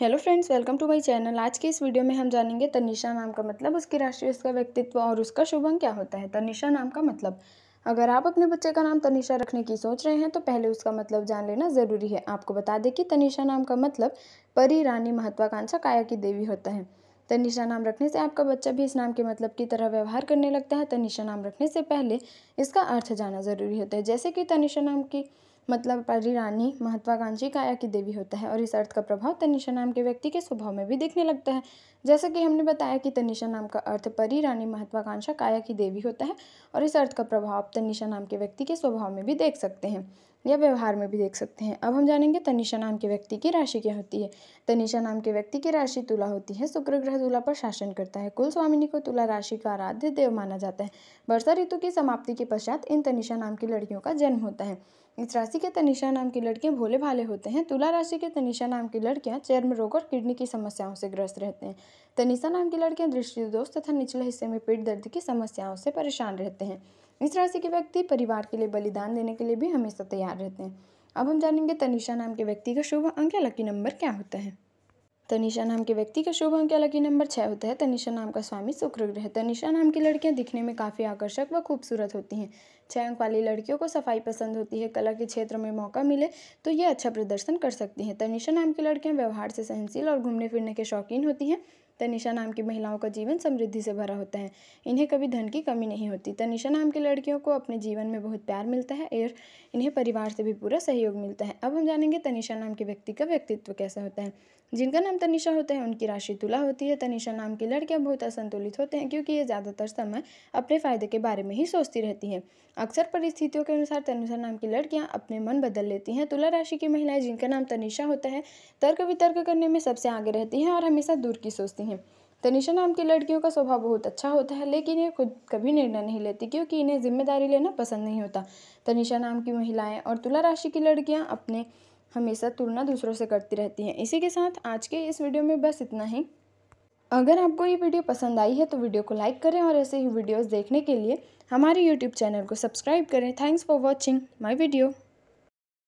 hello friends welcome to my channel आज के इस वीडियो में हम जानेंगे तनिषा नाम का मतलब उसकी राशि उसका व्यक्तित्व और उसका शुभ अंग क्या होता है तनिषा नाम का मतलब अगर आप अपने बच्चे का नाम तनिषा रखने की सोच रहे हैं तो पहले उसका मतलब जान लेना ज़रूरी है आपको बता दें कि तनिषा नाम का मतलब परी रानी महत्वाकांक्षा काया की देवी होता है तनिषा नाम रखने से आपका बच्चा भी इस नाम के मतलब की तरह व्यवहार करने लगता है तनिषा नाम रखने से पहले इसका अर्थ जाना ज़रूरी होता है जैसे कि तनिषा नाम की मतलब रानी महत्वाकांक्षी काया की देवी होता है और इस अर्थ का प्रभाव तनिषा नाम के व्यक्ति के स्वभाव में भी देखने लगता है जैसे कि हमने बताया कि तनिषा नाम का अर्थ परी रानी महत्वाकांक्षा काया की देवी होता है और इस अर्थ का प्रभाव आप तनिषा नाम के व्यक्ति के स्वभाव में भी देख सकते हैं या व्यवहार में भी देख सकते हैं अब हम जानेंगे तनिषा नाम के व्यक्ति की राशि क्या होती है तनिषा नाम के व्यक्ति की राशि तुला होती है शुक्र ग्रह तुला पर शासन करता है कुल स्वामिनी को तुला राशि का आराध्य देव माना जाता है वर्षा ऋतु की समाप्ति के पश्चात इन तनिषा नाम की लड़कियों का जन्म होता है इस राशि के तनिषा नाम की लड़के भोले भाले होते हैं तुला राशि के तनिषा नाम की लड़कियां चर्म रोग और किडनी की समस्याओं से ग्रस्त रहते हैं तनिषा तो नाम की लड़कियां दृष्टि दोष तथा निचले हिस्से में पेट दर्द की समस्याओं से परेशान रहते हैं इस राशि के व्यक्ति परिवार के लिए बलिदान देने के लिए भी हमेशा तैयार रहते हैं अब हम जानेंगे तनिषा नाम के व्यक्ति का शुभ अंक या लकी नंबर क्या होता है तनिषा तो नाम के व्यक्ति का शुभ अंक लकी नंबर छः होता है तनिषा नाम का स्वामी शुक्र ग्रह तनिषा तो नाम की लड़कियां दिखने में काफ़ी आकर्षक व खूबसूरत होती हैं छः अंक वाली लड़कियों को सफाई पसंद होती है कला के क्षेत्र में मौका मिले तो ये अच्छा प्रदर्शन कर सकती हैं तनिषा तो नाम की लड़कियाँ व्यवहार से सहनशील और घूमने फिरने के शौकीन होती हैं तनिषा तो नाम की महिलाओं का जीवन समृद्धि से भरा होता है इन्हें कभी धन की कमी नहीं होती तनिषा तो नाम की लड़कियों को अपने जीवन में बहुत प्यार मिलता है और इन्हें परिवार से भी पूरा सहयोग मिलता है अब हम जानेंगे तनिषा तो नाम के व्यक्ति का व्यक्तित्व कैसा होता है जिनका नाम तनिषा होता है उनकी राशि तुला होती है तनिषा नाम की लड़कियाँ बहुत असंतुलित होते हैं क्योंकि ये ज़्यादातर समय अपने फायदे के बारे में ही सोचती रहती हैं अक्सर परिस्थितियों के अनुसार तनिषा नाम की लड़कियाँ अपने मन बदल लेती हैं तुला राशि की महिलाएं जिनका नाम तनिषा होता है तर्क वितर्क करने में सबसे आगे रहती हैं और हमेशा दूर की सोचती सकती हैं तनिषा नाम की लड़कियों का स्वभाव बहुत अच्छा होता है लेकिन ये खुद कभी निर्णय नहीं लेती क्योंकि इन्हें जिम्मेदारी लेना पसंद नहीं होता तनिषा नाम की महिलाएं और तुला राशि की लड़कियां अपने हमेशा तुलना दूसरों से करती रहती हैं इसी के साथ आज के इस वीडियो में बस इतना ही अगर आपको ये वीडियो पसंद आई है तो वीडियो को लाइक करें और ऐसे ही वीडियोज देखने के लिए हमारे यूट्यूब चैनल को सब्सक्राइब करें thanks for watching my video